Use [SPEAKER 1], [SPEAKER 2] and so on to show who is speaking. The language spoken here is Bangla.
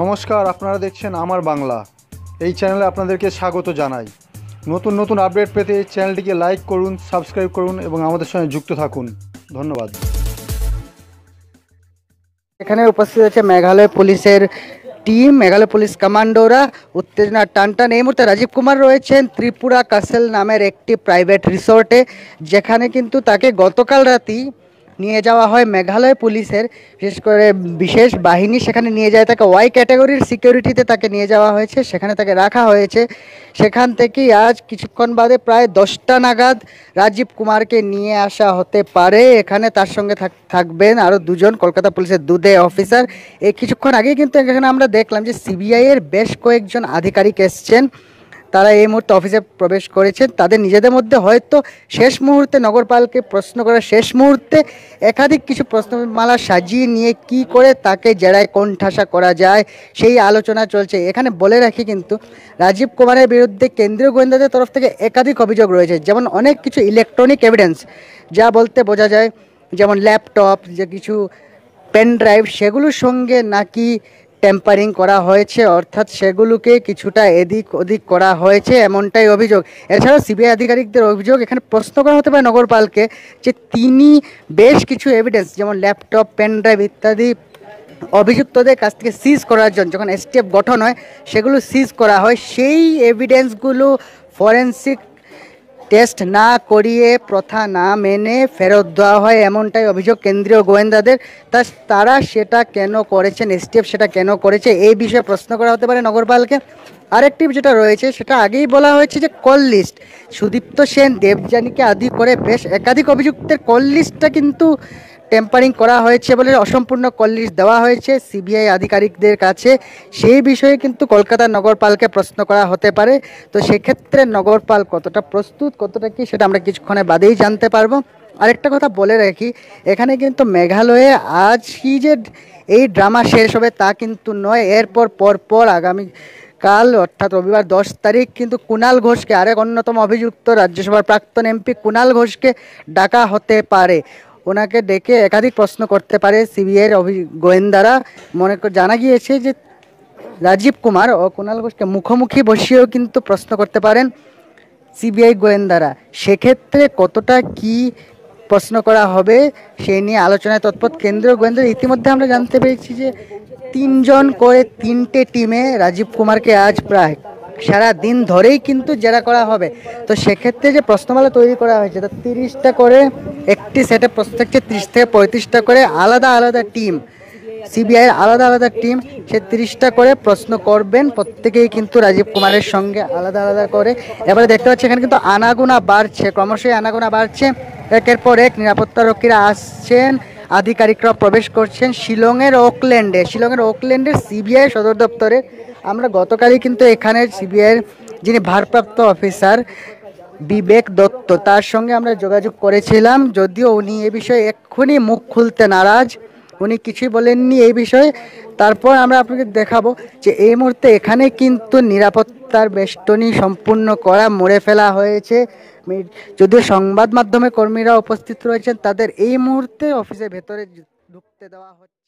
[SPEAKER 1] নমস্কার আপনারা দেখছেন আমার বাংলা এই চ্যানেলে আপনাদেরকে স্বাগত জানাই নতুন নতুন আপডেট পেতে চ্যানেলটিকে লাইক করুন সাবস্ক্রাইব করুন এবং আমাদের সঙ্গে যুক্ত থাকুন ধন্যবাদ এখানে উপস্থিত আছে মেঘালয় পুলিশের টিম মেঘালয় পুলিশ কমান্ডোরা উত্তেজনা টানটান এই মুহূর্তে রাজীব কুমার রয়েছেন ত্রিপুরা কাসেল নামের একটি প্রাইভেট রিসোর্টে যেখানে কিন্তু তাকে গতকাল রাতেই নিয়ে যাওয়া হয় মেঘালয় পুলিশের বিশেষ করে বিশেষ বাহিনী সেখানে নিয়ে যায় তাকে ওয়াই ক্যাটাগরির সিকিউরিটিতে তাকে নিয়ে যাওয়া হয়েছে সেখানে তাকে রাখা হয়েছে সেখান থেকেই আজ কিছুক্ষণ বাদে প্রায় দশটা নাগাদ রাজীব কুমারকে নিয়ে আসা হতে পারে এখানে তার সঙ্গে থাকবেন আরও দুজন কলকাতা পুলিশের দুদে অফিসার এই কিছুক্ষণ আগে কিন্তু এখানে আমরা দেখলাম যে সিবিআইয়ের বেশ কয়েকজন আধিকারিক এসছেন তারা এই মুহূর্তে অফিসে প্রবেশ করেছেন তাদের নিজেদের মধ্যে হয়তো শেষ মুহূর্তে নগরপালকে প্রশ্ন করা শেষ মুহূর্তে একাধিক কিছু প্রশ্নমালা সাজিয়ে নিয়ে কি করে তাকে জেরায় ঠাসা করা যায় সেই আলোচনা চলছে এখানে বলে রাখি কিন্তু রাজীব কুমারের বিরুদ্ধে কেন্দ্রীয় গোয়েন্দাদের তরফ থেকে একাধিক অভিযোগ রয়েছে যেমন অনেক কিছু ইলেকট্রনিক এভিডেন্স যা বলতে বোঝা যায় যেমন ল্যাপটপ যে কিছু পেন ড্রাইভ সেগুলোর সঙ্গে নাকি ট্যাম্পারিং করা হয়েছে অর্থাৎ সেগুলোকে কিছুটা এদিক ওদিক করা হয়েছে এমনটাই অভিযোগ এছাড়াও সিবিআই আধিকারিকদের অভিযোগ এখানে প্রশ্ন করা হতে পারে নগরপালকে যে তিনি বেশ কিছু এভিডেন্স যেমন ল্যাপটপ পেন ড্রাইভ ইত্যাদি অভিযুক্তদের কাছ থেকে সিজ করার জন্য যখন এসটিএফ গঠন হয় সেগুলো সিজ করা হয় সেই এভিডেন্সগুলো ফরেন্সিক টেস্ট না করিয়ে প্রথা না মেনে ফেরত দেওয়া হয় এমনটাই অভিযোগ কেন্দ্রীয় গোয়েন্দাদের তা তারা সেটা কেন করেছেন এসটিএফ সেটা কেন করেছে এই বিষয়ে প্রশ্ন করা হতে পারে নগরপালকে আরেকটি যেটা রয়েছে সেটা আগেই বলা হয়েছে যে কল লিস্ট সুদীপ্ত সেন দেবযানীকে আদি করে বেশ একাধিক অভিযুক্তের কল লিস্টটা কিন্তু টেম্পারিং করা হয়েছে বলে অসম্পূর্ণ কলিস দেওয়া হয়েছে সিবিআই আধিকারিকদের কাছে সেই বিষয়ে কিন্তু কলকাতা নগরপালকে প্রশ্ন করা হতে পারে তো সেক্ষেত্রে নগরপাল কতটা প্রস্তুত কতটা কি সেটা আমরা কিছুক্ষণে বাদেই জানতে পারবো আরেকটা কথা বলে রাখি এখানে কিন্তু মেঘালয়ে আজ কি যে এই ড্রামা শেষ হবে তা কিন্তু নয় এরপর পরপর আগামী কাল অর্থাৎ রবিবার দশ তারিখ কিন্তু কুণাল ঘোষকে আরেক অন্যতম অভিযুক্ত রাজ্যসভার প্রাক্তন এমপি কুণাল ঘোষকে ডাকা হতে পারে ওনাকে ডেকে একাধিক প্রশ্ন করতে পারে সিবিআইয়ের অভি গোয়েন্দারা মনে জানা গিয়েছে যে রাজীব কুমার ও কুণাল ঘোষকে মুখোমুখি বসিয়েও কিন্তু প্রশ্ন করতে পারেন সিবিআই গোয়েন্দারা সেক্ষেত্রে কতটা কি প্রশ্ন করা হবে সেই নিয়ে আলোচনায় তৎপর কেন্দ্রীয় গোয়েন্দারা ইতিমধ্যে আমরা জানতে পেরেছি যে তিনজন করে তিনটে টিমে রাজীব কুমারকে আজ প্রায় সারা দিন ধরেই কিন্তু জেরা করা হবে তো সেক্ষেত্রে যে প্রশ্নমালা তৈরি করা হয়েছে তো তিরিশটা করে একটি সেটে প্রত্যেকটি তিরিশ থেকে পঁয়ত্রিশটা করে আলাদা আলাদা টিম সিবিআইয়ের আলাদা আলাদা টিম সে তিরিশটা করে প্রশ্ন করবেন প্রত্যেকেই কিন্তু রাজীব কুমারের সঙ্গে আলাদা আলাদা করে এবারে দেখতে পাচ্ছি এখানে কিন্তু আনাগোনা বাড়ছে ক্রমশই আনাগোনা বাড়ছে একের পর এক নিরাপত্তারক্ষীরা আসছেন আধিকারিকরা প্রবেশ করছেন শিলংয়ের ওকল্যান্ডে শিলংয়ের ওকল্যান্ডের সিবিআই সদর দপ্তরে আমরা গতকালই কিন্তু এখানে সিবিআইয়ের যিনি ভারপ্রাপ্ত অফিসার বিবেক দত্ত তার সঙ্গে আমরা যোগাযোগ করেছিলাম যদিও উনি এ বিষয়ে এক্ষুনি মুখ খুলতে নারাজ উনি কিছুই বলেননি এই বিষয়ে তারপর আমরা আপনাকে দেখাবো যে এই মুহূর্তে এখানে কিন্তু নিরাপত্তার বেষ্টনী সম্পূর্ণ করা মরে ফেলা হয়েছে যদিও সংবাদ মাধ্যমে কর্মীরা উপস্থিত রয়েছেন তাদের এই মুহূর্তে অফিসের ভেতরে ঢুকতে দেওয়া হচ্ছে